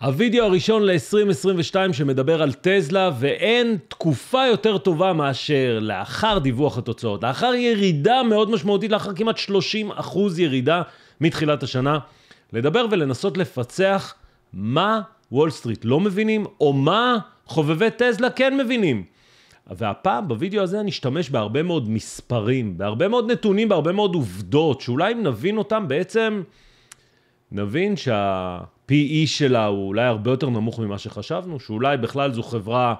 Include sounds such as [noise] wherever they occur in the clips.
הווידאו הראשון ל-2022 שמדבר על טזלה ואין תקופה יותר טובה מאשר לאחר דיווח התוצאות, לאחר ירידה מאוד משמעותית, לאחר כמעט 30% ירידה מתחילת השנה, לדבר ולנסות לפצח מה וול סטריט לא מבינים, או מה חובבי טזלה כן מבינים. והפעם בווידאו הזה אני אשתמש בהרבה מאוד מספרים, בהרבה מאוד נתונים, בהרבה מאוד עובדות, שאולי אם נבין אותם בעצם, נבין שה... ה-PE שלה הוא אולי הרבה יותר נמוך ממה שחשבנו, שאולי בכלל זו חברה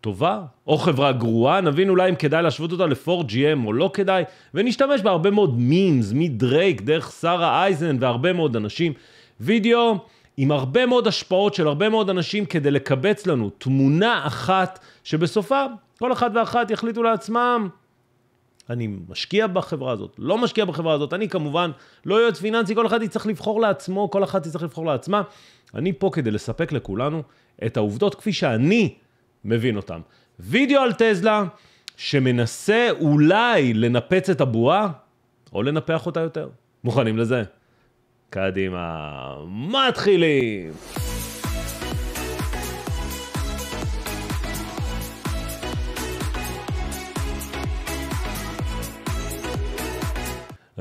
טובה, או חברה גרועה, נבין אולי אם כדאי להשוות אותה לפור GM או לא כדאי, ונשתמש בהרבה מאוד מימס, מדרייק, דרך שרה אייזן והרבה מאוד אנשים. וידאו עם הרבה מאוד השפעות של הרבה מאוד אנשים כדי לקבץ לנו תמונה אחת שבסופה כל אחד ואחת יחליטו לעצמם אני משקיע בחברה הזאת, לא משקיע בחברה הזאת, אני כמובן לא יועץ פיננסי, כל אחד יצטרך לבחור לעצמו, כל אחת יצטרך לבחור לעצמה. אני פה כדי לספק לכולנו את העובדות כפי שאני מבין אותן. וידאו על טזלה שמנסה אולי לנפץ את הבועה, או לנפח אותה יותר. מוכנים לזה? קדימה, מתחילים.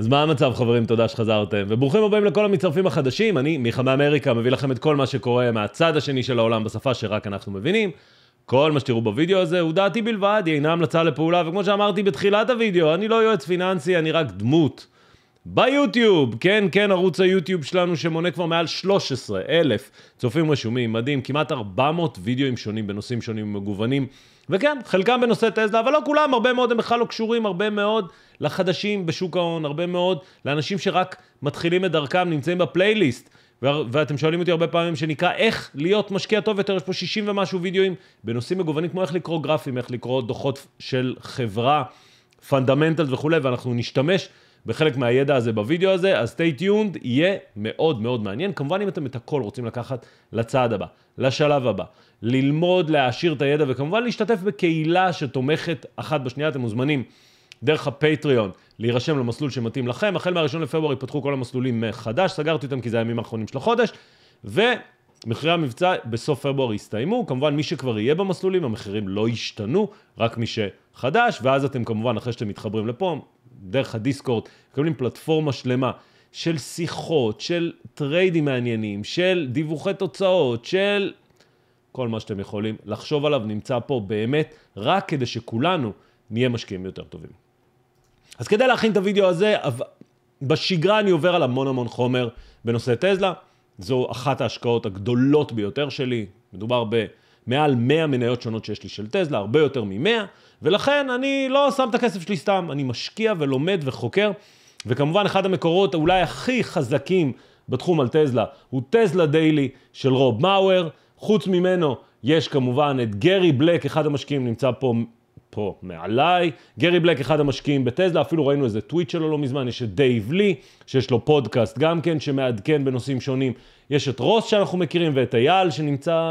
אז מה המצב חברים, תודה שחזרתם, וברוכים הבאים לכל המצטרפים החדשים, אני מיכה מאמריקה, מביא לכם את כל מה שקורה מהצד השני של העולם בשפה שרק אנחנו מבינים. כל מה שתראו בווידאו הזה הוא דעתי בלבד, היא אינה המלצה לפעולה, וכמו שאמרתי בתחילת הווידאו, אני לא יועץ פיננסי, אני רק דמות. ביוטיוב, כן, כן, ערוץ היוטיוב שלנו שמונה כבר מעל 13 אלף צופים רשומים, מדהים, כמעט 400 וידאוים שונים בנושאים שונים ומגוונים. וכן, חלקם בנושא טסלה, אבל לא כולם, הרבה מאוד הם בכלל לא קשורים, הרבה מאוד לחדשים בשוק ההון, הרבה מאוד לאנשים שרק מתחילים את דרכם, נמצאים בפלייליסט. ואתם שואלים אותי הרבה פעמים שנקרא איך להיות משקיע טוב יותר, יש פה 60 ומשהו וידאוים בנושאים מגוונים כמו איך לקרוא גרפים, איך לקרוא דוחות של חברה, פונדמנטל וכולי, ואנחנו נשתמש בחלק מהידע הזה בווידאו הזה, אז stay tuned, יהיה מאוד מאוד מעניין. כמובן אם אתם את הכל רוצים לקחת לצעד הבא, לשלב הבא, ללמוד, להעשיר את הידע וכמובן להשתתף בקהילה שתומכת אחת בשנייה, אתם מוזמנים. דרך הפטריון, להירשם למסלול שמתאים לכם. החל מהראשון לפברואר יפתחו כל המסלולים מחדש, סגרתי אותם כי זה הימים האחרונים של החודש, ומחירי המבצע בסוף פברואר יסתיימו. כמובן, מי שכבר יהיה במסלולים, המחירים לא ישתנו, רק מי שחדש, ואז אתם כמובן, אחרי שאתם מתחברים לפה, דרך הדיסקורד, מקבלים פלטפורמה שלמה של שיחות, של טריידים מעניינים, של דיווחי תוצאות, של כל מה שאתם יכולים לחשוב עליו נמצא פה באמת, רק כדי שכולנו נהיה משקיעים יותר טובים. אז כדי להכין את הוידאו הזה, בשגרה אני עובר על המון המון חומר בנושא טזלה. זו אחת ההשקעות הגדולות ביותר שלי, מדובר במעל 100 מניות שונות שיש לי של טזלה, הרבה יותר מ-100, ולכן אני לא שם את הכסף שלי סתם, אני משקיע ולומד וחוקר. וכמובן, אחד המקורות אולי הכי חזקים בתחום על טזלה, הוא טזלה דיילי של רוב מאואר. חוץ ממנו יש כמובן את גרי בלק, אחד המשקיעים נמצא פה, פה מעליי. גרי בלק, אחד המשקיעים בטזלה, אפילו ראינו איזה טוויט שלו לא מזמן. יש את דייב לי, שיש לו פודקאסט גם כן, שמעדכן בנושאים שונים. יש את רוס שאנחנו מכירים ואת אייל, שנמצא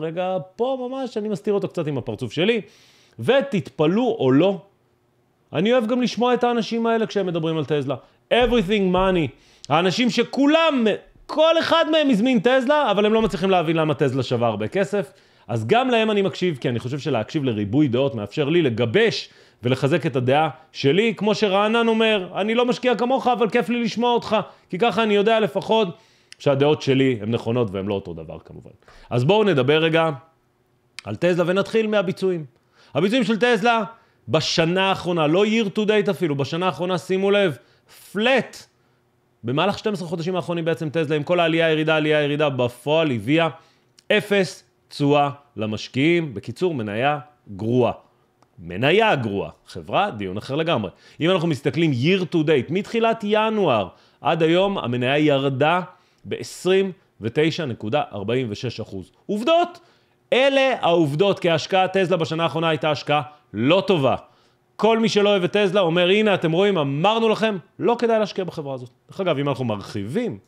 רגע פה ממש, אני מסתיר אותו קצת עם הפרצוף שלי. ותתפלאו או לא, אני אוהב גם לשמוע את האנשים האלה כשהם מדברים על טסלה. Everything money. האנשים שכולם, כל אחד מהם הזמין טסלה, אבל הם לא מצליחים להבין למה טסלה שווה הרבה כסף. אז גם להם אני מקשיב, כי אני חושב שלהקשיב לריבוי דעות מאפשר לי לגבש ולחזק את הדעה שלי. כמו שרענן אומר, אני לא משקיע כמוך, אבל כיף לי לשמוע אותך, כי ככה אני יודע לפחות שהדעות שלי הן נכונות והן לא אותו דבר כמובן. אז בואו נדבר רגע על טסלה ונתחיל מהביצועים. הביצועים של טסלה בשנה האחרונה, לא year to date אפילו, בשנה האחרונה, שימו לב, flat. במהלך 12 חודשים האחרונים בעצם טסלה, עם כל העלייה, ירידה, עלייה, ירידה, בפועל הביאה אפס תשואה למשקיעים. בקיצור, מניה גרועה. מניה גרועה. חברה, דיון אחר לגמרי. אם אנחנו מסתכלים year to date, מתחילת ינואר עד היום, המניה ירדה ב-29.46 עובדות. אלה העובדות, כי ההשקעה טסלה בשנה האחרונה הייתה השקעה לא טובה. כל מי שלא אוהב את טסלה אומר, הנה, אתם רואים, אמרנו לכם, לא כדאי להשקיע בחברה הזאת. דרך אגב, אם אנחנו מרחיבים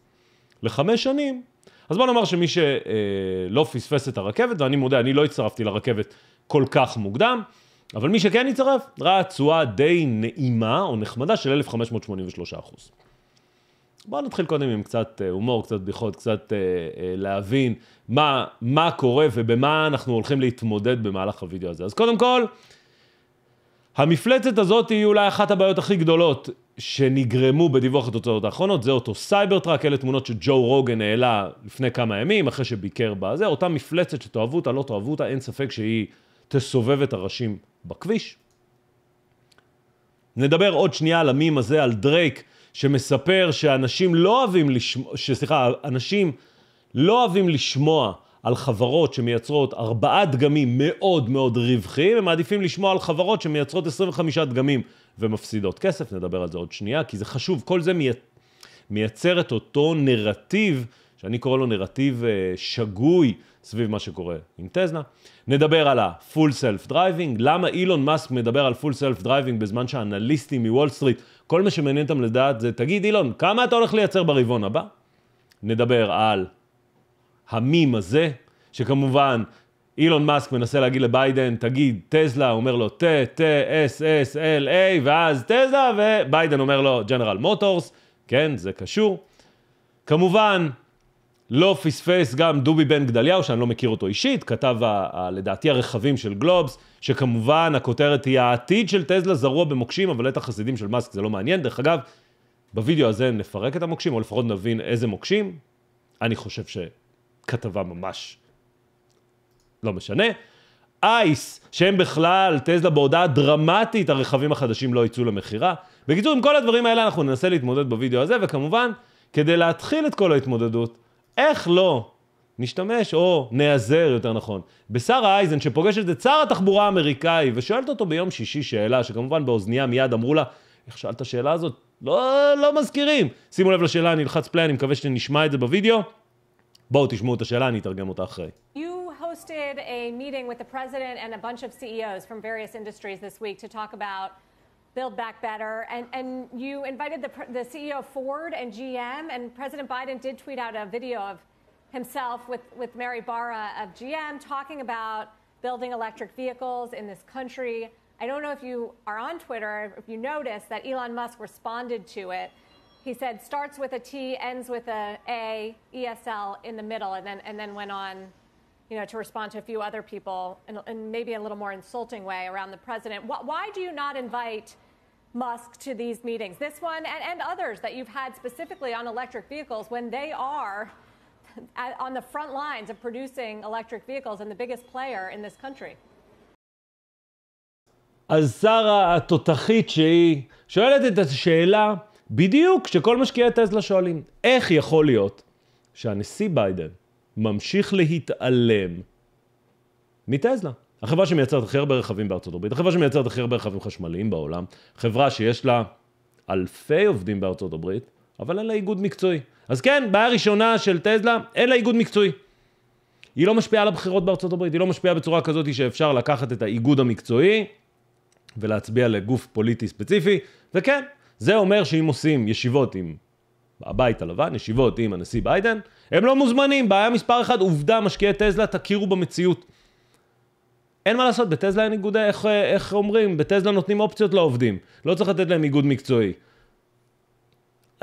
לחמש שנים, אז בוא נאמר שמי שלא אה, פספס את הרכבת, ואני מודה, אני לא הצטרפתי לרכבת כל כך מוקדם, אבל מי שכן הצטרף, ראה תשואה די נעימה או נחמדה של 1,583 אחוז. בואו נתחיל קודם עם קצת אה, הומור, קצת בדיחות, קצת אה, אה, להבין מה, מה קורה ובמה אנחנו הולכים להתמודד במהלך הווידאו הזה. אז קודם כל, המפלצת הזאת היא אולי אחת הבעיות הכי גדולות שנגרמו בדיווח התוצאות האחרונות, זה אותו סייבר טראק, אלה תמונות שג'ו רוגן העלה לפני כמה ימים, אחרי שביקר בזה, אותה מפלצת שתאהבו אותה, לא תאהבו אותה, אין ספק שהיא תסובב את הראשים בכביש. נדבר עוד שנייה על המים הזה, על דרייק, שמספר שאנשים לא אוהבים לשמוע, סליחה, אנשים לא אוהבים לשמוע על חברות שמייצרות ארבעה דגמים מאוד מאוד רווחיים, הם מעדיפים לשמוע על חברות שמייצרות 25 דגמים ומפסידות כסף, נדבר על זה עוד שנייה, כי זה חשוב, כל זה מייצר את אותו נרטיב, שאני קורא לו נרטיב אה, שגוי סביב מה שקורה עם טזנה. נדבר על ה-full self driving, למה אילון מאסק מדבר על full self driving בזמן שאנליסטים מוול סטריט כל מה שמעניין אותם לדעת זה, תגיד, אילון, כמה אתה הולך לייצר ברבעון הבא? נדבר על המים הזה, שכמובן אילון מאסק מנסה להגיד לביידן, תגיד טזלה, הוא אומר לו, ת, ת, אס, אס, אל, איי, ואז טזלה, וביידן אומר לו, ג'נרל מוטורס, כן, זה קשור. כמובן, לא פספס גם דובי בן גדליהו, שאני לא מכיר אותו אישית, כתב ה, ה, לדעתי הרכבים של גלובס, שכמובן הכותרת היא העתיד של טזלה זרוע במוקשים, אבל את החסידים של מאסק זה לא מעניין. דרך אגב, בווידאו הזה נפרק את המוקשים, או לפחות נבין איזה מוקשים. אני חושב שכתבה ממש לא משנה. אייס, שהם בכלל, טזלה בהודעה דרמטית, הרכבים החדשים לא יצאו למכירה. בקיצור, עם כל הדברים האלה אנחנו ננסה להתמודד בווידאו הזה, וכמובן, כדי להתחיל את כל ההתמודדות, איך לא נשתמש, או נעזר, יותר נכון, בשרה אייזן, שפוגש את שר התחבורה האמריקאי, ושואלת אותו ביום שישי שאלה, שכמובן באוזנייה מיד אמרו לה, איך שאלת השאלה הזאת? לא, לא מזכירים. שימו לב לשאלה, אני אלחץ פליי, אני מקווה שנשמע את זה בווידאו. בואו תשמעו את השאלה, אני אתרגם אותה אחרי. hosted a meeting with the president and a bunch of CEOs from various industries this week to talk about build back better. And, and you invited the, the CEO of Ford and GM, and President Biden did tweet out a video of himself with, with Mary Barra of GM talking about building electric vehicles in this country. I don't know if you are on Twitter, if you noticed that Elon Musk responded to it. He said, starts with a T, ends with a A, ESL in the middle, and then, and then went on you know, to respond to a few other people in, in maybe a little more insulting way around the president. Why do you not invite Musk to these meetings? This one and, and others that you've had specifically on electric vehicles when they are [laughs] at, on the front lines of producing electric vehicles and the biggest player in this country. אז שרה התותחית שהיא שואלת את השאלה בדיוק שכל משקיעי טסלה שואלים, איך יכול להיות שהנשיא ביידן ממשיך להתעלם מטסלה. החברה שמייצרת הכי הרבה רכבים בארצות הברית, החברה שמייצרת הכי הרבה רכבים חשמליים בעולם, חברה שיש לה אלפי עובדים בארצות הברית, אבל אין לה איגוד מקצועי. אז כן, בעיה ראשונה של טסלה, אין לה איגוד מקצועי. היא לא משפיעה על הבחירות בארצות הברית, היא לא משפיעה בצורה כזאת שאפשר לקחת את האיגוד המקצועי ולהצביע לגוף פוליטי ספציפי, וכן, זה אומר שאם עושים ישיבות עם הבית הלבן, ישיבות עם הנשיא ביידן, הם לא מוזמנים, בעיה מספר אחת, עובדה, משקיעי טזלה, תכירו במציאות. אין מה לעשות, בטזלה אין איגודי, איך, איך אומרים, בטזלה נותנים אופציות לעובדים, לא צריך לתת להם איגוד מקצועי.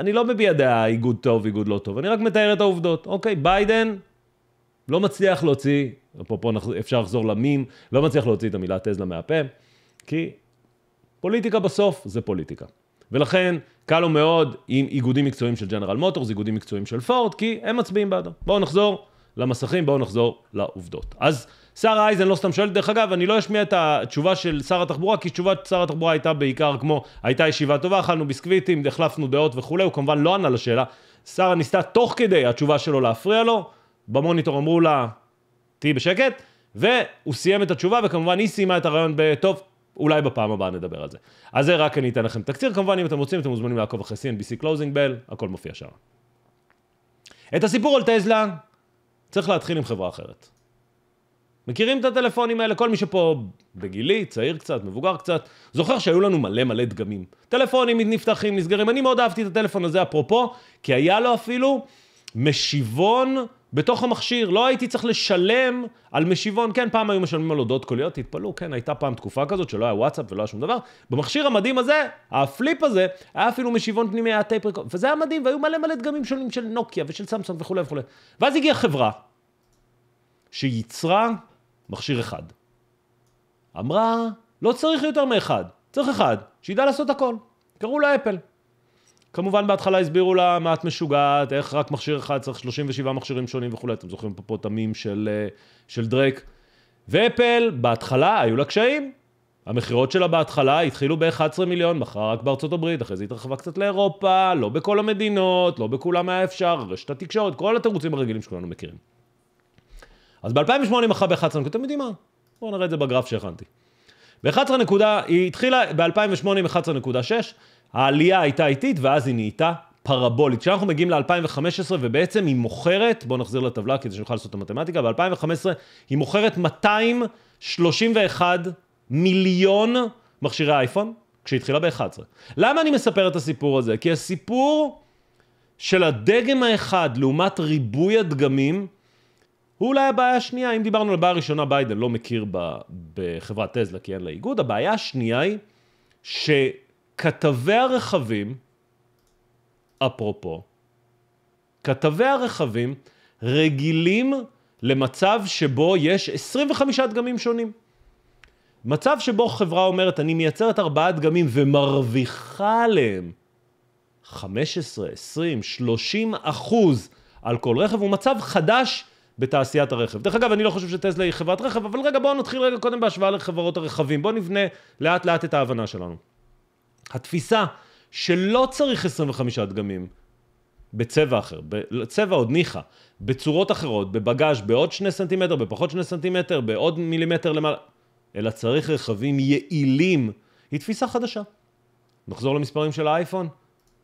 אני לא מביע דעה איגוד טוב, איגוד לא טוב, אני רק מתאר את העובדות. אוקיי, ביידן לא מצליח להוציא, אפרופו אפשר לחזור למים, לא מצליח להוציא את המילה טזלה מהפה, כי פוליטיקה בסוף זה פוליטיקה. ולכן קל לו מאוד עם איגודים מקצועיים של ג'נרל מוטורס, איגודים מקצועיים של פורד, כי הם מצביעים בעדו. בואו נחזור למסכים, בואו נחזור לעובדות. אז שר אייזן לא סתם שואל, דרך אגב, אני לא אשמיע את התשובה של שר התחבורה, כי תשובת שר התחבורה הייתה בעיקר כמו, הייתה ישיבה טובה, אכלנו ביסקוויטים, החלפנו דעות וכולי, הוא כמובן לא ענה לשאלה. שרה ניסתה תוך כדי התשובה שלו להפריע לו, במוניטור אמרו לה, תהיי בשקט, והוא סיים את התשובה, וכמובן היא סיימה את הרעיון בטוב, אולי בפעם הבאה נדבר על זה. אז זה רק אני אתן לכם תקציר, כמובן אם אתם רוצים אתם מוזמנים לעקוב אחרי CNBC Closing Bell, הכל מופיע שם. את הסיפור על טסלה צריך להתחיל עם חברה אחרת. מכירים את הטלפונים האלה? כל מי שפה בגילי, צעיר קצת, מבוגר קצת, זוכר שהיו לנו מלא מלא דגמים. טלפונים נפתחים, נסגרים. אני מאוד אהבתי את הטלפון הזה, אפרופו, כי היה לו אפילו משיבון בתוך המכשיר, לא הייתי צריך לשלם על משיבון. כן, פעם היו משלמים על הודעות קוליות, תתפלאו, כן, הייתה פעם תקופה כזאת שלא היה וואטסאפ ולא היה שום דבר. במכשיר המדהים הזה, הפליפ הזה, היה אפילו משיבון פנימי, היה טייפ רקורד, וזה היה מדהים, והיו מלא מלא דגמים שונים של נוקיה ושל סמסונג וכולי וכולי. ואז הגיעה חברה שייצרה מכשיר אחד. אמרה, לא צריך יותר מאחד, צריך אחד, שידע לעשות הכל. קראו לה אפל. כמובן בהתחלה הסבירו לה מה את משוגעת, איך רק מכשיר אחד צריך 37 מכשירים שונים וכולי, אתם זוכרים פה, את המים של, אה, של דרק. ואפל, בהתחלה היו לה קשיים. המכירות שלה בהתחלה התחילו ב-11 מיליון, מכרה רק בארצות הברית, אחרי זה התרחבה קצת לאירופה, לא בכל המדינות, לא בכולם היה אפשר, רשת התקשורת, כל התירוצים הרגילים שכולנו מכירים. אז ב-2008 מכרה ב-11 נקודה, אתם יודעים מה? בואו נראה את זה בגרף שהכנתי. ב-11 נקודה, היא התחילה ב-2008 עם 11.6, העלייה הייתה איטית ואז היא נהייתה פרבולית. כשאנחנו מגיעים ל-2015 ובעצם היא מוכרת, בואו נחזיר לטבלה כדי שנוכל לעשות את המתמטיקה, ב-2015 היא מוכרת 231 מיליון מכשירי אייפון, כשהתחילה ב-11. למה אני מספר את הסיפור הזה? כי הסיפור של הדגם האחד לעומת ריבוי הדגמים, הוא אולי הבעיה השנייה, אם דיברנו על הבעיה הראשונה, ביידן לא מכיר ב, בחברת טזלה כי אין לה איגוד, הבעיה השנייה היא ש... כתבי הרכבים, אפרופו, כתבי הרכבים רגילים למצב שבו יש 25 דגמים שונים. מצב שבו חברה אומרת, אני מייצרת ארבעה דגמים ומרוויחה עליהם 15, 20, 30 אחוז על כל רכב, הוא מצב חדש בתעשיית הרכב. דרך אגב, אני לא חושב שטסלה היא חברת רכב, אבל רגע, בואו נתחיל רגע קודם בהשוואה לחברות הרכבים. בואו נבנה לאט לאט את ההבנה שלנו. התפיסה שלא צריך 25 דגמים, בצבע אחר, בצבע עוד ניחא, בצורות אחרות, בבגאז' בעוד שני סנטימטר, בפחות שני סנטימטר, בעוד מילימטר למעלה, אלא צריך רכבים יעילים, היא תפיסה חדשה. נחזור למספרים של האייפון.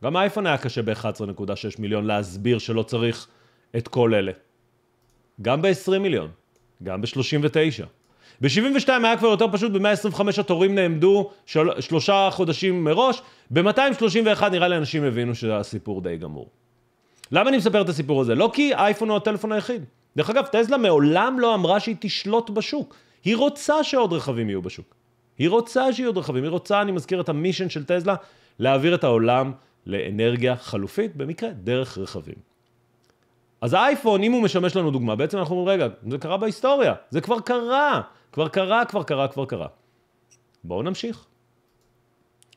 גם האייפון היה קשה ב-11.6 מיליון להסביר שלא צריך את כל אלה. גם ב-20 מיליון, גם ב-39. ב-72 היה כבר יותר פשוט, ב-125 התורים נעמדו של... שלושה חודשים מראש, ב-231 נראה לי אנשים הבינו שהסיפור די גמור. למה אני מספר את הסיפור הזה? לא כי אייפון הוא הטלפון היחיד. דרך אגב, טסלה מעולם לא אמרה שהיא תשלוט בשוק. היא רוצה שעוד רכבים יהיו בשוק. היא רוצה שיהיו עוד רכבים. היא רוצה, אני מזכיר את המישן של טסלה, להעביר את העולם לאנרגיה חלופית, במקרה דרך רכבים. אז האייפון, אם הוא משמש לנו דוגמה, בעצם אנחנו אומרים, רגע, זה קרה בהיסטוריה, זה כבר קרה. כבר קרה, כבר קרה, כבר קרה. בואו נמשיך.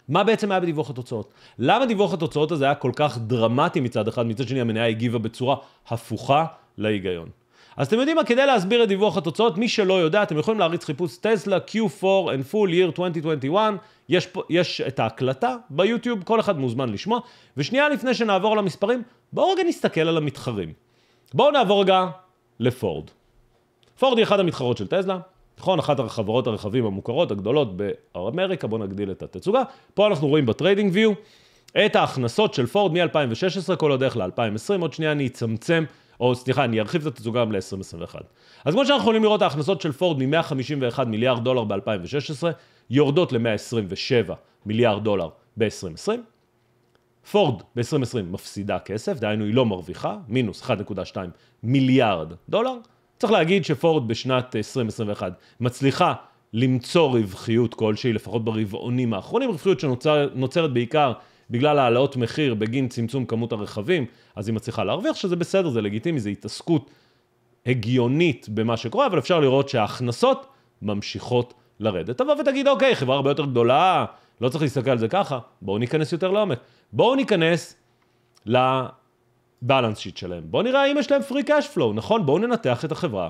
מה בעצם היה בדיווח התוצאות? למה דיווח התוצאות הזה היה כל כך דרמטי מצד אחד, מצד שני המניה הגיבה בצורה הפוכה להיגיון? אז אתם יודעים מה? כדי להסביר את דיווח התוצאות, מי שלא יודע, אתם יכולים להריץ חיפוש טסלה Q4 and full year 2021, יש, פה, יש את ההקלטה ביוטיוב, כל אחד מוזמן לשמוע. ושנייה לפני שנעבור למספרים, בואו רגע נסתכל על המתחרים. בואו נעבור רגע לפורד. פורד היא אחת המתחרות של טסלה, נכון, אחת החברות הרכבים המוכרות הגדולות באמריקה, בואו נגדיל את התצוגה. פה אנחנו רואים בטריידינג ויו את ההכנסות של פורד מ-2016 כל הדרך ל-2020, עוד שנייה אני אצמצם, או סליחה, אני ארחיב את התצוגה גם ל-2021. אז כמו שאנחנו יכולים לראות, ההכנסות של פורד מ-151 מיליארד דולר ב-2016, יורדות ל-127 מיליארד דולר ב-2020. פורד ב-2020 מפסידה כסף, דהיינו היא לא מרוויחה, מינוס 1.2 מיליארד דולר. צריך להגיד שפורד בשנת 2021 מצליחה למצוא רווחיות כלשהי, לפחות ברבעונים האחרונים, רווחיות שנוצרת בעיקר בגלל העלאות מחיר בגין צמצום כמות הרכבים, אז היא מצליחה להרוויח, שזה בסדר, זה לגיטימי, זו התעסקות הגיונית במה שקורה, אבל אפשר לראות שההכנסות ממשיכות לרדת. תבוא ותגיד, אוקיי, חברה הרבה יותר גדולה, לא צריך להסתכל על זה ככה, בואו ניכנס יותר לעומק. בואו ניכנס ל... בלנס שיט שלהם. בואו נראה אם יש להם פרי קאש פלואו, נכון? בואו ננתח את החברה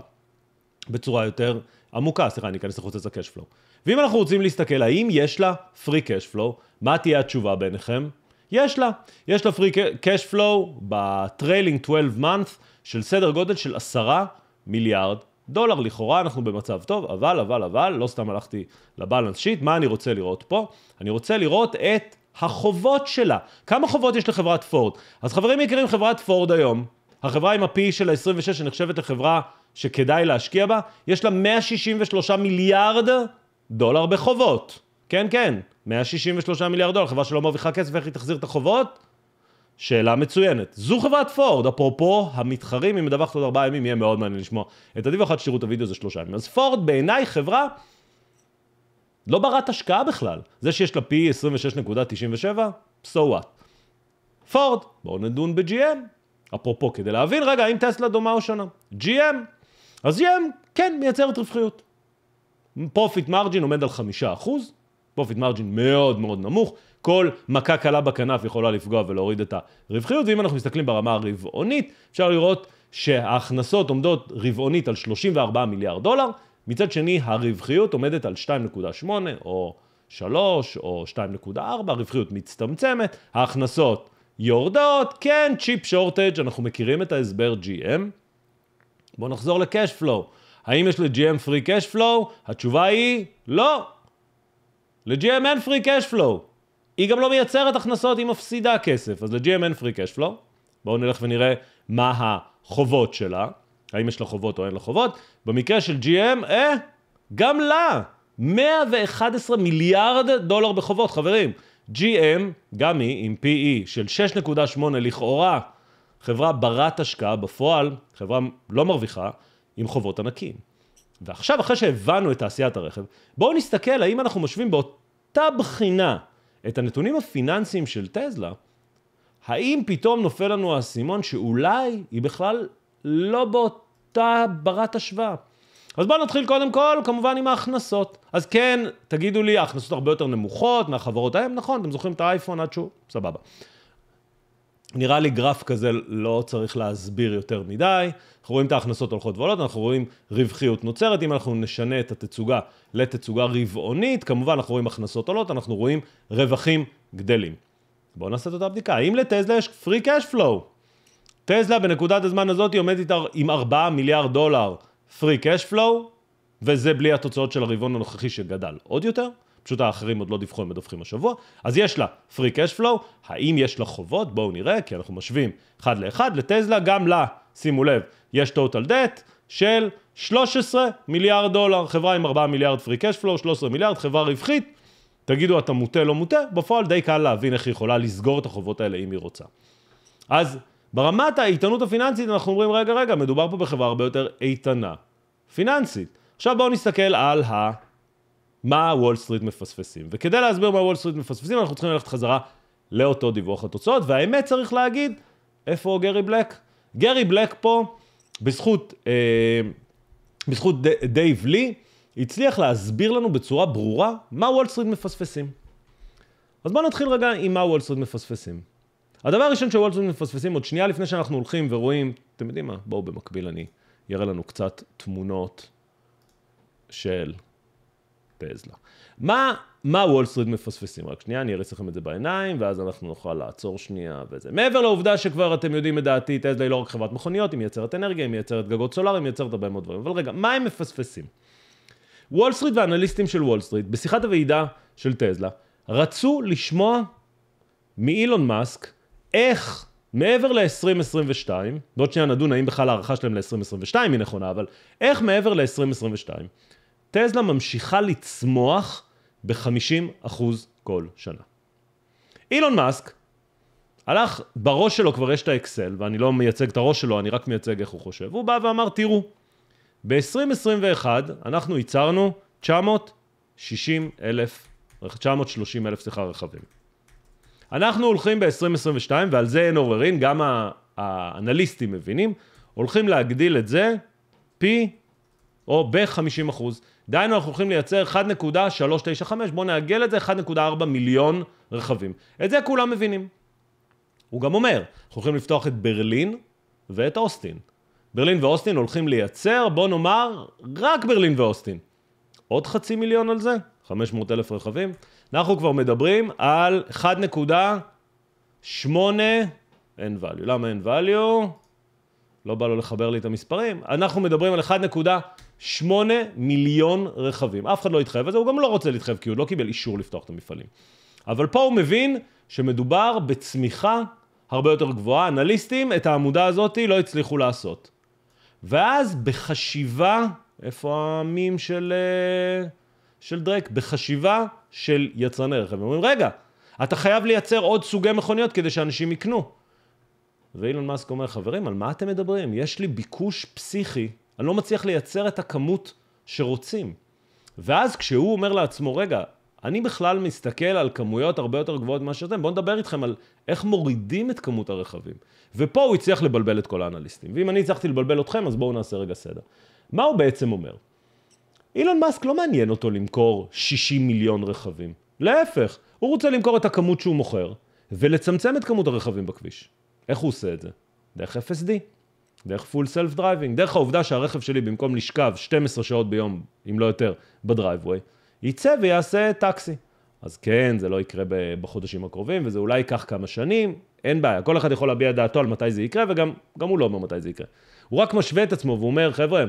בצורה יותר עמוקה, סליחה, אני אכנס לחוץ לזה cash פלואו. ואם אנחנו רוצים להסתכל האם יש לה פרי קאש פלואו, מה תהיה התשובה בעיניכם? יש לה. יש לה פרי קאש פלואו בטריילינג 12 month של סדר גודל של עשרה מיליארד דולר. לכאורה אנחנו במצב טוב, אבל, אבל, אבל, לא סתם הלכתי לבלנס שיט. מה אני רוצה לראות פה? אני רוצה לראות את החובות שלה. כמה חובות יש לחברת פורד? אז חברים יקרים, חברת פורד היום, החברה עם ה-P של ה-26 שנחשבת לחברה שכדאי להשקיע בה, יש לה 163 מיליארד דולר בחובות. כן, כן, 163 מיליארד דולר, חברה שלא מרוויחה כסף, איך היא תחזיר את החובות? שאלה מצוינת. זו חברת פורד, אפרופו המתחרים, אם מדווחת עוד ארבעה ימים, יהיה מאוד מעניין לשמוע את הדיווח עד שתראו את הוידאו הזה שלושה ימים. אז פורד בעיניי חברה לא ברת השקעה בכלל. זה שיש לה פי 26.97, so what. פורד, בואו נדון ב-GM. אפרופו, כדי להבין רגע האם טסלה דומה או שונה. GM, אז GM כן מייצרת רווחיות. פרופיט מרג'ין עומד על חמישה אחוז, פרופיט מרג'ין מאוד מאוד נמוך, כל מכה קלה בכנף יכולה לפגוע ולהוריד את הרווחיות, ואם אנחנו מסתכלים ברמה הרבעונית, אפשר לראות שההכנסות עומדות רבעונית על 34 מיליארד דולר, מצד שני, הרווחיות עומדת על 2.8 או 3 או 2.4, הרווחיות מצטמצמת, ההכנסות יורדות, כן, צ'יפ שורטג', אנחנו מכירים את ההסבר GM. בואו נחזור לקאש פלואו. האם יש ל-GM פרי קאש פלואו? התשובה היא לא. ל-GM אין פרי קאש פלואו. היא גם לא מייצרת הכנסות, היא מפסידה כסף. אז ל-GM אין פרי קאש פלואו. בואו נלך ונראה מה החובות שלה. האם יש לה חובות או אין לה חובות. במקרה של GM, אה, גם לה 111 מיליארד דולר בחובות, חברים. GM, גם היא עם PE של 6.8 לכאורה, חברה ברת השקעה בפועל, חברה לא מרוויחה, עם חובות ענקים. ועכשיו, אחרי שהבנו את תעשיית הרכב, בואו נסתכל האם אנחנו משווים באותה בחינה את הנתונים הפיננסיים של טזלה, האם פתאום נופל לנו האסימון שאולי היא בכלל לא באותה... אותה ברת השוואה. אז בואו נתחיל קודם כל, כמובן עם ההכנסות. אז כן, תגידו לי, ההכנסות הרבה יותר נמוכות מהחברות ההן, נכון, אתם זוכרים את האייפון עד שהוא, סבבה. נראה לי גרף כזה לא צריך להסביר יותר מדי. אנחנו רואים את ההכנסות הולכות ועולות, אנחנו רואים רווחיות נוצרת. אם אנחנו נשנה את התצוגה לתצוגה רבעונית, כמובן אנחנו רואים הכנסות עולות, אנחנו רואים רווחים גדלים. בואו נעשה את אותה בדיקה. האם לטזלה יש פרי קאש פלואו? טסלה בנקודת הזמן הזאת עומדת עם 4 מיליארד דולר פרי cash פלואו, וזה בלי התוצאות של הרבעון הנוכחי שגדל עוד יותר. פשוט האחרים עוד לא דיווחו, הם מדווחים השבוע. אז יש לה פרי cash פלואו, האם יש לה חובות? בואו נראה, כי אנחנו משווים אחד לאחד. לטסלה גם לה, שימו לב, יש total debt של 13 מיליארד דולר, חברה עם 4 מיליארד פרי cash פלואו, 13 מיליארד, חברה רווחית. תגידו, אתה מוטה, לא מוטה? בפועל די קל להבין איך היא יכולה לסגור את החובות האלה אם היא רוצה. אז ברמת האיתנות הפיננסית אנחנו אומרים, רגע, רגע, מדובר פה בחברה הרבה יותר איתנה פיננסית. עכשיו בואו נסתכל על ה... מה וול סטריט מפספסים. וכדי להסביר מה וול סטריט מפספסים, אנחנו צריכים ללכת חזרה לאותו דיווח התוצאות, והאמת צריך להגיד, איפה גרי בלק? גרי בלק פה, בזכות, אה, בזכות ד, דייב לי, הצליח להסביר לנו בצורה ברורה מה וול סטריט מפספסים. אז בואו נתחיל רגע עם מה וול סטריט מפספסים. הדבר הראשון שוולטון מפספסים עוד שנייה לפני שאנחנו הולכים ורואים, אתם יודעים מה, בואו במקביל אני אראה לנו קצת תמונות של טזלה. מה, מה וול מפספסים? רק שנייה, אני אראה לכם את זה בעיניים, ואז אנחנו נוכל לעצור שנייה וזה. מעבר לעובדה שכבר אתם יודעים את דעתי, טזלה היא לא רק חברת מכוניות, היא מייצרת אנרגיה, היא מייצרת גגות סולאריים, היא מייצרת הרבה מאוד דברים. אבל רגע, מה הם מפספסים? וול סטריט ואנליסטים של וול סטריט, בשיחת הוועידה של טזלה, רצו לשמוע מאילון מאסק איך מעבר ל-2022, בעוד שנייה נדון האם בכלל ההערכה שלהם ל-2022 היא נכונה, אבל איך מעבר ל-2022, טסלה ממשיכה לצמוח ב-50% כל שנה. אילון מאסק הלך, בראש שלו כבר יש את האקסל, ואני לא מייצג את הראש שלו, אני רק מייצג איך הוא חושב, הוא בא ואמר, תראו, ב-2021 אנחנו ייצרנו 960 אלף, 930 אלף, סליחה, רכבים. אנחנו הולכים ב-2022, ועל זה אין עוררין, גם האנליסטים מבינים, הולכים להגדיל את זה פי או ב-50 אחוז. דהיינו, אנחנו הולכים לייצר 1.395, בואו נעגל את זה 1.4 מיליון רכבים. את זה כולם מבינים. הוא גם אומר, אנחנו הולכים לפתוח את ברלין ואת אוסטין. ברלין ואוסטין הולכים לייצר, בוא נאמר, רק ברלין ואוסטין. עוד חצי מיליון על זה, 500 אלף רכבים. אנחנו כבר מדברים על 1.8 אין value. למה אין value? לא בא לו לחבר לי את המספרים. אנחנו מדברים על 1.8 מיליון רכבים. אף אחד לא התחייב לזה, הוא גם לא רוצה להתחייב, כי הוא לא קיבל אישור לפתוח את המפעלים. אבל פה הוא מבין שמדובר בצמיחה הרבה יותר גבוהה. אנליסטים, את העמודה הזאת לא הצליחו לעשות. ואז בחשיבה, איפה המים של... אה, של דרק בחשיבה של יצרני רכב. הם אומרים, רגע, אתה חייב לייצר עוד סוגי מכוניות כדי שאנשים יקנו. ואילון מאסק אומר, חברים, על מה אתם מדברים? יש לי ביקוש פסיכי, אני לא מצליח לייצר את הכמות שרוצים. ואז כשהוא אומר לעצמו, רגע, אני בכלל מסתכל על כמויות הרבה יותר גבוהות ממה שאתם, בואו נדבר איתכם על איך מורידים את כמות הרכבים. ופה הוא הצליח לבלבל את כל האנליסטים. ואם אני הצלחתי לבלבל אתכם, אז בואו נעשה רגע סדר. מה הוא בעצם אומר? אילון מאסק לא מעניין אותו למכור 60 מיליון רכבים. להפך, הוא רוצה למכור את הכמות שהוא מוכר, ולצמצם את כמות הרכבים בכביש. איך הוא עושה את זה? דרך FSD, דרך full self driving, דרך העובדה שהרכב שלי במקום לשכב 12 שעות ביום, אם לא יותר, בדרייבווי, יצא ויעשה טקסי. אז כן, זה לא יקרה בחודשים הקרובים, וזה אולי ייקח כמה שנים, אין בעיה. כל אחד יכול להביע דעתו על מתי זה יקרה, וגם הוא לא אומר מתי זה יקרה. הוא רק משווה את עצמו ואומר, חבר'ה,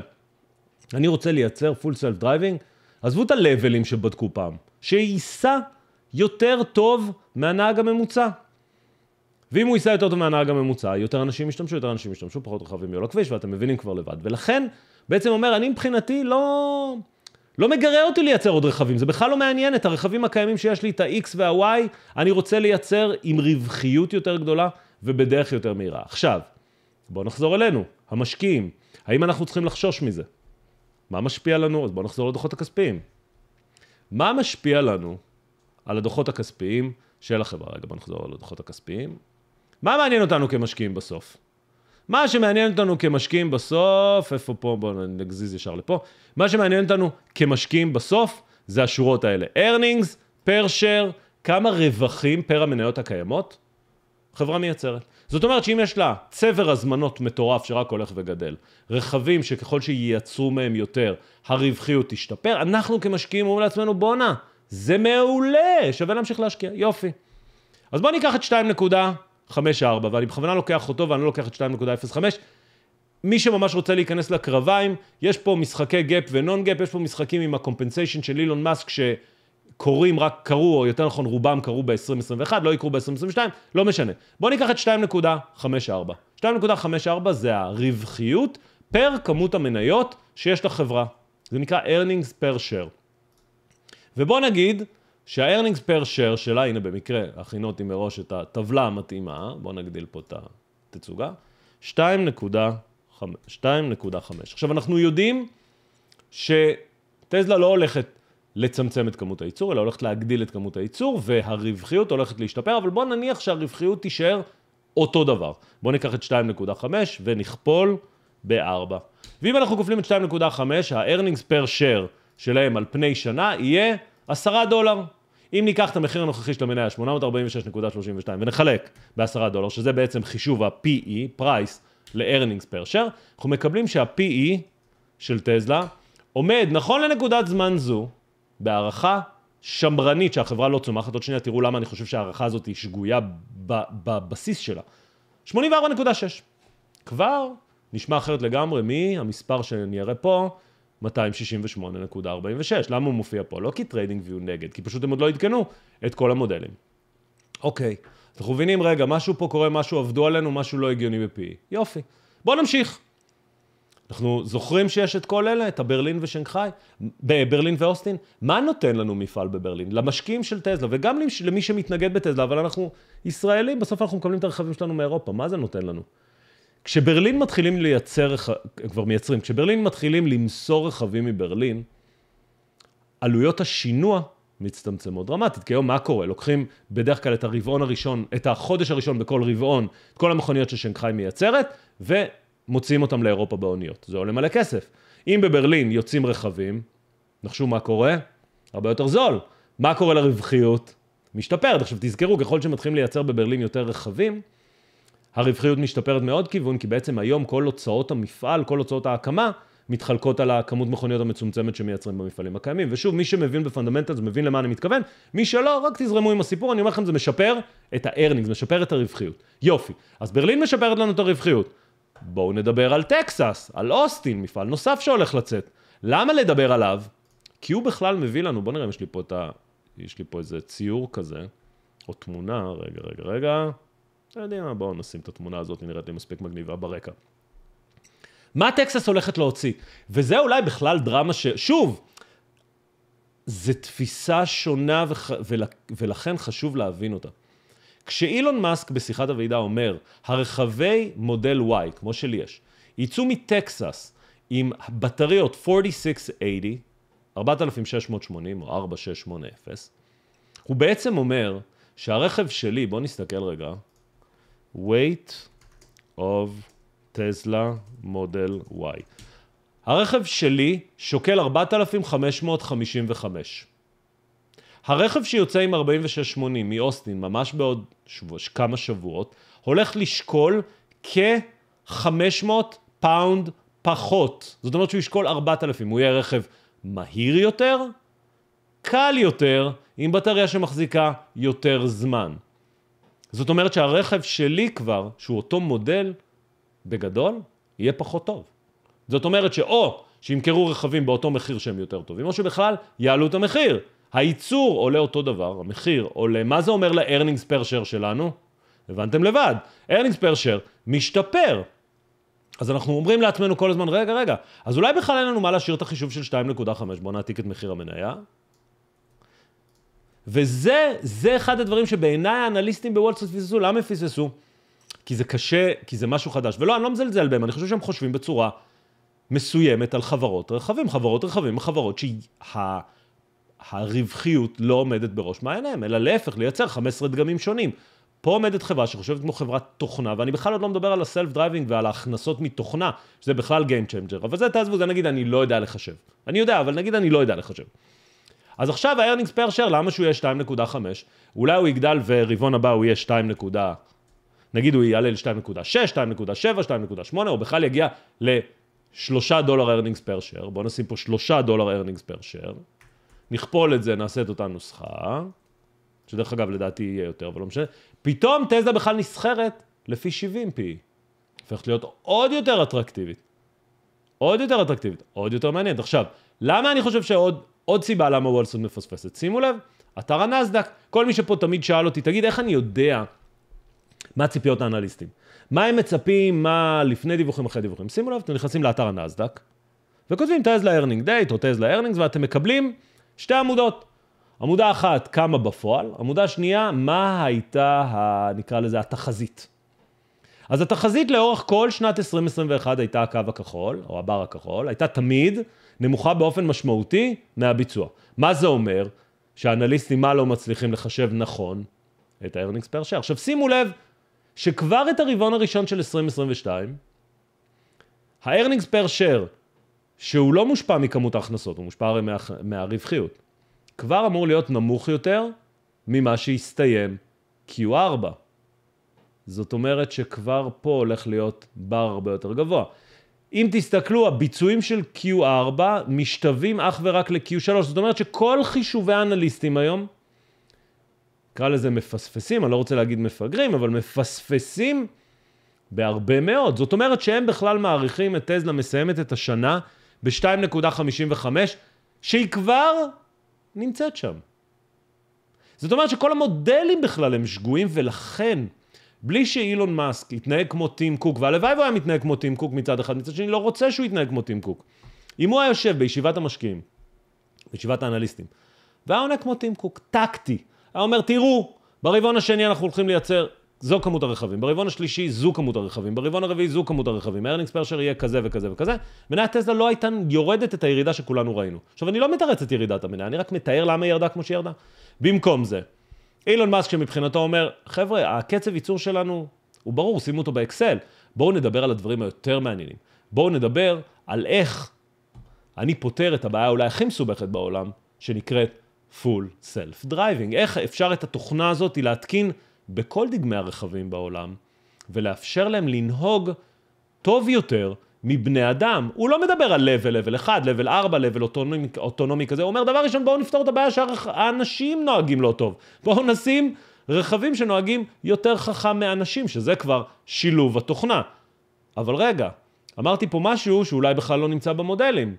אני רוצה לייצר פול self דרייבינג, עזבו את הלבלים שבדקו פעם, שייסע יותר טוב מהנהג הממוצע. ואם הוא ייסע יותר טוב מהנהג הממוצע, יותר אנשים ישתמשו, יותר אנשים ישתמשו, פחות רכבים יהיו לכביש, ואתם מבינים כבר לבד. ולכן, בעצם אומר, אני מבחינתי לא... לא מגרה אותי לייצר עוד רכבים, זה בכלל לא מעניין, את הרכבים הקיימים שיש לי, את ה-X וה-Y, אני רוצה לייצר עם רווחיות יותר גדולה ובדרך יותר מהירה. עכשיו, בואו נחזור אלינו, המשקיעים, האם אנחנו צריכים לחשוש מזה? מה משפיע לנו? אז בואו נחזור לדוחות הכספיים. מה משפיע לנו על הדוחות הכספיים של החברה? רגע, בואו נחזור לדוחות הכספיים. מה מעניין אותנו כמשקיעים בסוף? מה שמעניין אותנו כמשקיעים בסוף, איפה פה, בואו נגזיז ישר לפה, מה שמעניין אותנו כמשקיעים בסוף זה השורות האלה. earnings, per share, כמה רווחים פר המניות הקיימות חברה מייצרת. זאת אומרת שאם יש לה צבר הזמנות מטורף שרק הולך וגדל, רכבים שככל שייצרו מהם יותר, הרווחיות תשתפר, אנחנו כמשקיעים אומרים לעצמנו בואנה, זה מעולה, שווה להמשיך להשקיע, יופי. אז בואו ניקח את 2.54, ואני בכוונה לוקח אותו ואני לא לוקח את 2.05. מי שממש רוצה להיכנס לקרביים, יש פה משחקי גאפ ונון גאפ, יש פה משחקים עם הקומפנסיישן של אילון מאסק ש... קורים רק קרו, או יותר נכון רובם קרו ב-2021, לא יקרו ב-2022, לא משנה. בואו ניקח את 2.54. 2.54 זה הרווחיות פר כמות המניות שיש לחברה. זה נקרא earnings per share. ובואו נגיד שה-earnings per share שלה, הנה במקרה, הכינותי מראש את הטבלה המתאימה, בואו נגדיל פה את התצוגה, 2.5. עכשיו אנחנו יודעים ש... טסלה לא הולכת לצמצם את כמות הייצור, אלא הולכת להגדיל את כמות הייצור, והרווחיות הולכת להשתפר, אבל בוא נניח שהרווחיות תישאר אותו דבר. בוא ניקח את 2.5 ונכפול ב-4. ואם אנחנו כופלים את 2.5, ה-earnings per share שלהם על פני שנה יהיה 10 דולר. אם ניקח את המחיר הנוכחי של המניה, 846.32, ונחלק ב-10 דולר, שזה בעצם חישוב ה-PE, price ל-earnings per share, אנחנו מקבלים שה-PE של טזלה עומד, נכון לנקודת זמן זו, בהערכה שמרנית שהחברה לא צומחת, עוד שנייה תראו למה אני חושב שההערכה הזאת היא שגויה בבסיס שלה. 84.6. כבר נשמע אחרת לגמרי מהמספר שאני אראה פה, 268.46. למה הוא מופיע פה? לא כי טריידינג ויו נגד, כי פשוט הם עוד לא עדכנו את כל המודלים. אוקיי, אנחנו מבינים, רגע, משהו פה קורה, משהו עבדו עלינו, משהו לא הגיוני בפי. יופי. בואו נמשיך. אנחנו זוכרים שיש את כל אלה, את הברלין ושנגחאי, ברלין ואוסטין. מה נותן לנו מפעל בברלין? למשקיעים של טזלה, וגם למי שמתנגד בטזלה, אבל אנחנו ישראלים, בסוף אנחנו מקבלים את הרכבים שלנו מאירופה, מה זה נותן לנו? כשברלין מתחילים לייצר, כבר מייצרים, כשברלין מתחילים למסור רכבים מברלין, עלויות השינוע מצטמצמות דרמטית. כי היום מה קורה? לוקחים בדרך כלל את הרבעון הראשון, את החודש הראשון בכל רבעון, את כל המכוניות ששנגחאי מייצרת, ו... מוציאים אותם לאירופה באוניות. זה עולה מלא כסף. אם בברלין יוצאים רכבים, נחשו מה קורה? הרבה יותר זול. מה קורה לרווחיות? משתפרת. עכשיו תזכרו, ככל שמתחילים לייצר בברלין יותר רכבים, הרווחיות משתפרת מעוד כיוון, כי בעצם היום כל הוצאות המפעל, כל הוצאות ההקמה, מתחלקות על הכמות מכוניות המצומצמת שמייצרים במפעלים הקיימים. ושוב, מי שמבין בפונדמנטל, זה מבין למה אני מתכוון, מי שלא, רק תזרמו עם הסיפור, אני אומר לכם, זה משפר את ה-earnings, משפר את הרווחיות. יופי. אז ברלין משפרת לנו את הרווחיות. בואו נדבר על טקסס, על אוסטין, מפעל נוסף שהולך לצאת. למה לדבר עליו? כי הוא בכלל מביא לנו, בואו נראה אם יש לי פה את ה... יש לי פה איזה ציור כזה, או תמונה, רגע, רגע, רגע. אתה לא יודע מה, בואו נשים את התמונה הזאת, היא נראית לי מספיק מגניבה ברקע. מה טקסס הולכת להוציא? וזה אולי בכלל דרמה ש... שוב, זו תפיסה שונה, וח... ול... ולכן חשוב להבין אותה. כשאילון מאסק בשיחת הוועידה אומר, הרכבי מודל Y, כמו שלי יש, יצאו מטקסס עם בטריות 4680, 4680 או 4680, הוא בעצם אומר שהרכב שלי, בואו נסתכל רגע, weight of Tesla Model Y. הרכב שלי שוקל 4,555. הרכב שיוצא עם 4680 מאוסטין, ממש בעוד שבוע, כמה שבועות, הולך לשקול כ-500 פאונד פחות. זאת אומרת שהוא ישקול 4,000. הוא יהיה רכב מהיר יותר, קל יותר, עם בטריה שמחזיקה יותר זמן. זאת אומרת שהרכב שלי כבר, שהוא אותו מודל, בגדול, יהיה פחות טוב. זאת אומרת שאו שימכרו רכבים באותו מחיר שהם יותר טובים, או שבכלל יעלו את המחיר. הייצור עולה אותו דבר, המחיר עולה. מה זה אומר ל-earnings per share שלנו? הבנתם לבד, earnings per share משתפר. אז אנחנו אומרים לעצמנו כל הזמן, רגע, רגע, אז אולי בכלל אין לנו מה להשאיר את החישוב של 2.5, בוא נעתיק את מחיר המניה. וזה זה אחד הדברים שבעיניי האנליסטים בוולטסט פיססו, למה פיססו? כי זה קשה, כי זה משהו חדש. ולא, אני לא מזלזל בהם, אני חושב שהם חושבים בצורה מסוימת על חברות רכבים. חברות רכבים הן חברות שהיא... הרווחיות לא עומדת בראש מעייניהם, אלא להפך, לייצר 15 דגמים שונים. פה עומדת חברה שחושבת כמו חברת תוכנה, ואני בכלל עוד לא מדבר על הסלף דרייבינג ועל ההכנסות מתוכנה, שזה בכלל Game Changer, אבל זה תעזבו, זה נגיד אני לא יודע לחשב. אני יודע, אבל נגיד אני לא יודע לחשב. אז עכשיו ה-earnings per share, למה שהוא יהיה 2.5? אולי הוא יגדל ורבעון הבא הוא יהיה 2. נגיד הוא יעלה ל-2.6, 2.7, 2.8, או בכלל יגיע ל-3 דולר earnings per share, בואו נשים פה 3 דולר earnings per share. נכפול את זה, נעשה את אותה נוסחה, שדרך אגב לדעתי יהיה יותר, אבל לא משנה, פתאום תזה בכלל נסחרת לפי 70 פי. הופכת להיות עוד יותר אטרקטיבית. עוד יותר אטרקטיבית, עוד יותר מעניינת. עכשיו, למה אני חושב שעוד עוד סיבה למה וולסון מפספסת? שימו לב, אתר הנסדק, כל מי שפה תמיד שאל אותי, תגיד, איך אני יודע מה ציפיות האנליסטים? מה הם מצפים, מה לפני דיווחים, אחרי דיווחים? שימו לב, אתם נכנסים לאתר הנסדק, וכותבים תז ל דייט או תז ל ואתם מקבלים שתי עמודות. עמודה אחת, קמה בפועל, עמודה שנייה, מה הייתה, ה, נקרא לזה, התחזית. אז התחזית לאורך כל שנת 2021 הייתה הקו הכחול, או הבר הכחול, הייתה תמיד נמוכה באופן משמעותי מהביצוע. מה זה אומר? שאנליסטים מה לא מצליחים לחשב נכון את ה-earnings per share. עכשיו שימו לב שכבר את הרבעון הראשון של 2022, ה-earnings per share שהוא לא מושפע מכמות ההכנסות, הוא מושפע הרי מה, מהרווחיות, כבר אמור להיות נמוך יותר ממה שהסתיים Q4. זאת אומרת שכבר פה הולך להיות בר הרבה יותר גבוה. אם תסתכלו, הביצועים של Q4 משתווים אך ורק ל-Q3, זאת אומרת שכל חישובי האנליסטים היום, נקרא לזה מפספסים, אני לא רוצה להגיד מפגרים, אבל מפספסים בהרבה מאוד. זאת אומרת שהם בכלל מעריכים את טזלה מסיימת את השנה ב-2.55, שהיא כבר נמצאת שם. זאת אומרת שכל המודלים בכלל הם שגויים, ולכן, בלי שאילון מאסק יתנהג כמו טים קוק, והלוואי והוא היה מתנהג כמו טים קוק מצד אחד, מצד שני לא רוצה שהוא יתנהג כמו טים קוק. אם הוא היה יושב בישיבת המשקיעים, בישיבת האנליסטים, והיה עונה כמו טים קוק, טקטי, היה אומר, תראו, ברבעון השני אנחנו הולכים לייצר זו כמות הרכבים, ברבעון השלישי זו כמות הרכבים, ברבעון הרביעי זו כמות הרכבים, הארנינגס פרשר יהיה כזה וכזה וכזה, מניית טסלה לא הייתה יורדת את הירידה שכולנו ראינו. עכשיו, אני לא מתרץ את ירידת המניה, אני רק מתאר למה היא ירדה כמו שהיא ירדה. במקום זה, אילון מאסק שמבחינתו אומר, חבר'ה, הקצב ייצור שלנו הוא ברור, שימו אותו באקסל. בואו נדבר על הדברים היותר מעניינים. בואו נדבר על איך אני פותר את הבעיה אולי הכי מסובכת בעולם, שנקראת full self driving. איך אפשר את התוכנה הזאת להתקין בכל דגמי הרכבים בעולם, ולאפשר להם לנהוג טוב יותר מבני אדם. הוא לא מדבר על לבל, לבל 1, לבל 4, לבל אוטונומי, אוטונומי כזה, הוא אומר, דבר ראשון, בואו נפתור את הבעיה שהאנשים נוהגים לא טוב. בואו נשים רכבים שנוהגים יותר חכם מאנשים, שזה כבר שילוב התוכנה. אבל רגע, אמרתי פה משהו שאולי בכלל לא נמצא במודלים.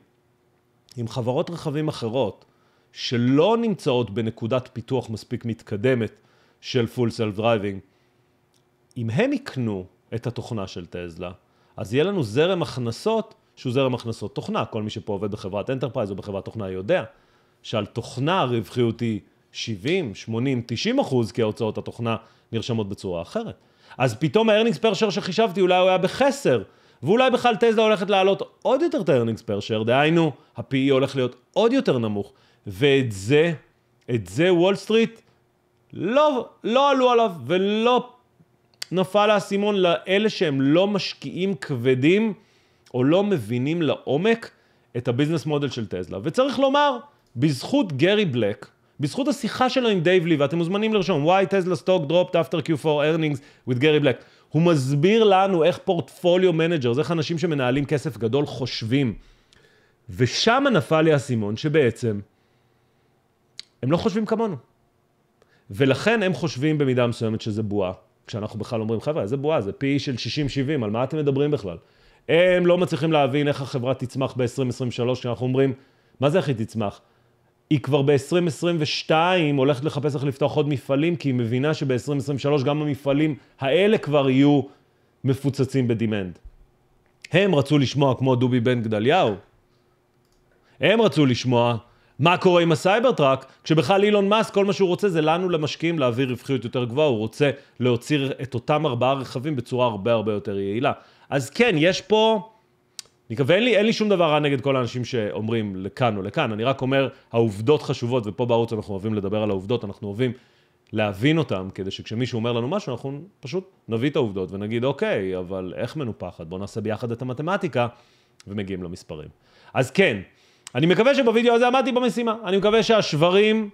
עם חברות רכבים אחרות, שלא נמצאות בנקודת פיתוח מספיק מתקדמת של full self driving. אם הם יקנו את התוכנה של טסלה, אז יהיה לנו זרם הכנסות שהוא זרם הכנסות תוכנה. כל מי שפה עובד בחברת אנטרפרייז או בחברת תוכנה יודע שעל תוכנה הרווחיות היא 70, 80, 90 אחוז, כי ההוצאות התוכנה נרשמות בצורה אחרת. אז פתאום הארנינגס פרשר שחישבתי אולי הוא היה בחסר, ואולי בכלל טסלה הולכת לעלות עוד יותר את הארנינגס פרשר, דהיינו, ה-PE הולך להיות עוד יותר נמוך, ואת זה, את זה וול סטריט לא, לא עלו עליו ולא נפל האסימון לאלה שהם לא משקיעים כבדים או לא מבינים לעומק את הביזנס מודל של טסלה. וצריך לומר, בזכות גרי בלק, בזכות השיחה שלו עם דייב לי, ואתם מוזמנים לרשום, why Tesla stock dropped after Q4 earnings with גרי בלק. הוא מסביר לנו איך פורטפוליו מנג'ר, איך אנשים שמנהלים כסף גדול חושבים. ושם נפל לי האסימון שבעצם הם לא חושבים כמונו. ולכן הם חושבים במידה מסוימת שזה בועה. כשאנחנו בכלל אומרים, חבר'ה, איזה בועה, זה פי של 60-70, על מה אתם מדברים בכלל? הם לא מצליחים להבין איך החברה תצמח ב-2023, כשאנחנו אומרים, מה זה איך היא תצמח? היא כבר ב-2022 הולכת לחפש איך לפתוח עוד מפעלים, כי היא מבינה שב-2023 גם המפעלים האלה כבר יהיו מפוצצים בדימנד. הם רצו לשמוע כמו דובי בן גדליהו. הם רצו לשמוע מה קורה עם הסייבר טראק, כשבכלל אילון מאסק, כל מה שהוא רוצה זה לנו, למשקיעים, להעביר רווחיות יותר גבוהה, הוא רוצה להוציא את אותם ארבעה רכבים בצורה הרבה הרבה יותר יעילה. אז כן, יש פה... ואין לי, אין לי שום דבר רע נגד כל האנשים שאומרים לכאן או לכאן, אני רק אומר, העובדות חשובות, ופה בערוץ אנחנו אוהבים לדבר על העובדות, אנחנו אוהבים להבין אותן, כדי שכשמישהו אומר לנו משהו, אנחנו פשוט נביא את העובדות ונגיד, אוקיי, אבל איך מנופחת? בואו נעשה ביחד את המתמטיקה, ומגיעים למספרים. אז כן, אני מקווה שבווידאו הזה עמדתי במשימה. אני מקווה שהשברים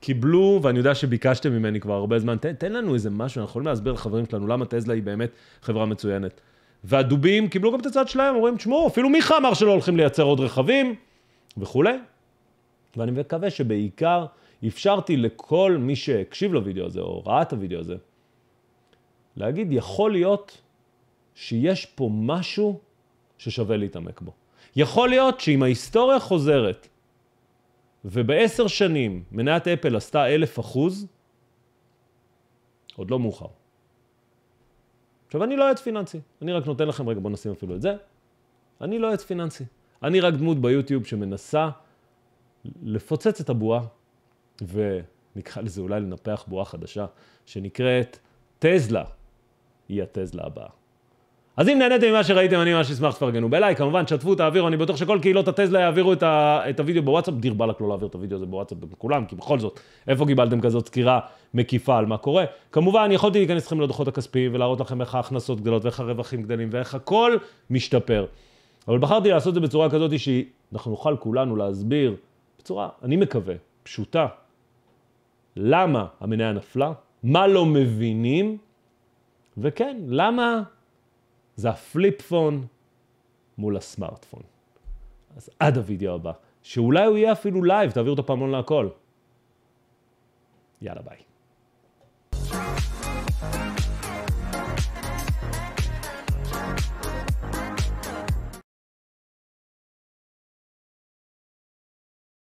קיבלו, ואני יודע שביקשתם ממני כבר הרבה זמן, תן, תן לנו איזה משהו, אנחנו יכולים להסביר לחברים שלנו למה טזלה היא באמת חברה מצוינת. והדובים קיבלו גם את הצד שלהם, אומרים, תשמעו, אפילו מיכה אמר שלא הולכים לייצר עוד רכבים וכולי. ואני מקווה שבעיקר אפשרתי לכל מי שהקשיב לוידאו הזה, או ראה את הוידאו הזה, להגיד, יכול להיות שיש פה משהו ששווה להתעמק בו. יכול להיות שאם ההיסטוריה חוזרת, ובעשר שנים מנת אפל עשתה אלף אחוז, עוד לא מאוחר. עכשיו, אני לא יועץ פיננסי, אני רק נותן לכם, רגע, בואו נשים אפילו את זה. אני לא יועץ פיננסי, אני רק דמות ביוטיוב שמנסה לפוצץ את הבועה, ונקרא לזה אולי לנפח בועה חדשה, שנקראת טזלה, היא הטזלה הבאה. אז אם נהניתם ממה שראיתם, אני ממש אשמח שתפרגנו בלייק, כמובן, שתפו, תעבירו, אני בטוח שכל קהילות הטסלה יעבירו את, ה, את הוידאו בוואטסאפ, דיר באלק לא להעביר את הוידאו הזה בוואטסאפ לכולם, כי בכל זאת, איפה קיבלתם כזאת סקירה מקיפה על מה קורה? כמובן, יכולתי להיכנס לכם לדוחות הכספיים ולהראות לכם איך ההכנסות גדלות, ואיך הרווחים גדלים, ואיך הכל משתפר. אבל בחרתי לעשות את זה בצורה כזאת שאנחנו נוכל כולנו להסביר בצורה, אני מקווה, פשוטה, למה המניה נפלה, מה לא מבינים, וכן, למה זה הפליפפון מול הסמארטפון. אז עד הוידאו הבא, שאולי הוא יהיה אפילו לייב, תעביר אותו פעמון להכל. יאללה ביי.